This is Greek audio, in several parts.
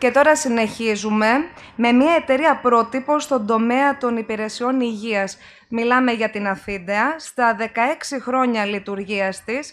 Και τώρα συνεχίζουμε με μια εταιρεία πρότυπος στον τομέα των υπηρεσιών υγείας. Μιλάμε για την Αφίντεα, στα 16 χρόνια λειτουργίας της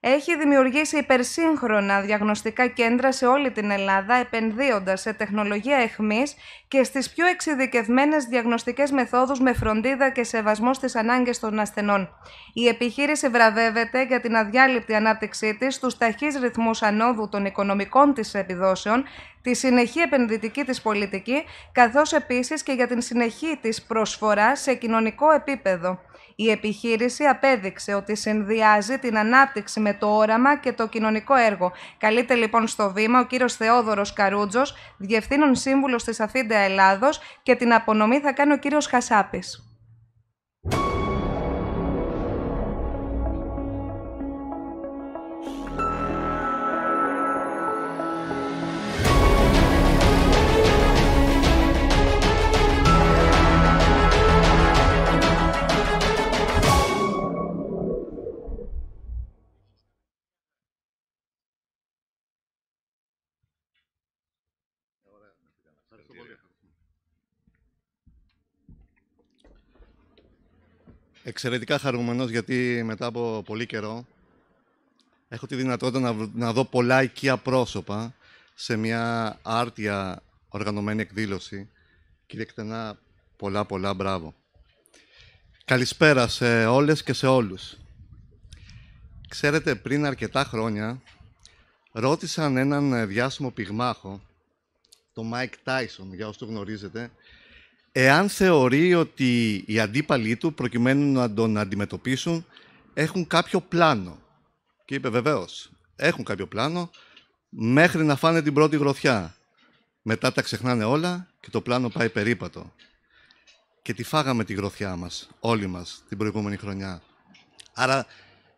έχει δημιουργήσει υπερσύγχρονα διαγνωστικά κέντρα σε όλη την Ελλάδα, επενδύοντας σε τεχνολογία εχμής και στις πιο εξειδικευμένες διαγνωστικές μεθόδους με φροντίδα και σεβασμό στις ανάγκες των ασθενών. Η επιχείρηση βραβεύεται για την αδιάλειπτη ανάπτυξή της στους ταχείς ρυθμούς ανόδου των οικονομικών της επιδόσεων, τη συνεχή επενδυτική της πολιτική, καθώς επίσης και για την συνεχή της προσφορά σε κοινωνικό επίπεδο. Η επιχείρηση απέδειξε ότι συνδυάζει την ανάπτυξη με το όραμα και το κοινωνικό έργο. Καλείται λοιπόν στο βήμα ο κύριος Θεόδωρος Καρούτζος, Διευθύνων Σύμβουλος της Αθήντα Ελλάδος και την απονομή θα κάνει ο κύριος Χασάπης. Εξαιρετικά χαρούμενος γιατί μετά από πολύ καιρό έχω τη δυνατότητα να, να δω πολλά οικία πρόσωπα σε μια άρτια οργανωμένη εκδήλωση. Κύριε Κτενά, πολλά πολλά μπράβο. Καλησπέρα σε όλες και σε όλους. Ξέρετε, πριν αρκετά χρόνια ρώτησαν έναν διάσημο πυγμάχο, τον Μάικ Τάισον, για όσους το γνωρίζετε, εάν θεωρεί ότι οι αντίπαλοι του, προκειμένου να τον αντιμετωπίσουν, έχουν κάποιο πλάνο. Και είπε βεβαίως, έχουν κάποιο πλάνο μέχρι να φάνε την πρώτη γροθιά. Μετά τα ξεχνάνε όλα και το πλάνο πάει περίπατο. Και τη φάγαμε τη γροθιά μας, όλοι μας, την προηγούμενη χρονιά. Άρα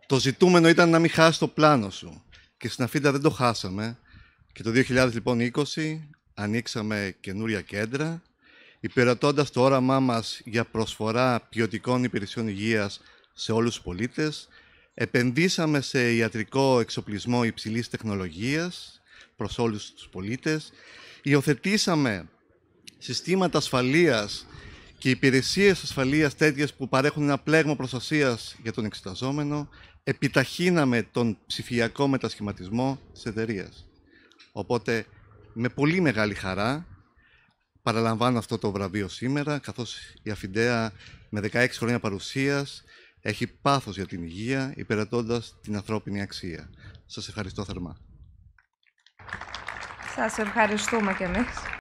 το ζητούμενο ήταν να μην χάσει το πλάνο σου. Και στην Αφίντα δεν το χάσαμε. Και το 2020 λοιπόν, ανοίξαμε καινούρια κέντρα Υπηρετώντας το όραμά μας για προσφορά ποιοτικών υπηρεσιών υγείας σε όλους τους πολίτες, επενδύσαμε σε ιατρικό εξοπλισμό υψηλής τεχνολογίας προς όλους τους πολίτες, υιοθετήσαμε συστήματα ασφαλείας και υπηρεσίες ασφαλείας τέτοιες που παρέχουν ένα πλέγμα προστασίας για τον εξεταζόμενο, επιταχύναμε τον ψηφιακό μετασχηματισμό τη εταιρεία. Οπότε, με πολύ μεγάλη χαρά, παραλαμβάνω αυτό το βραβείο σήμερα, καθώς η Αφιντέα με 16 χρόνια παρουσίας έχει πάθος για την υγεία, υπερατώντας την ανθρώπινη αξία. Σας ευχαριστώ θερμά. Σας ευχαριστούμε κι εμείς.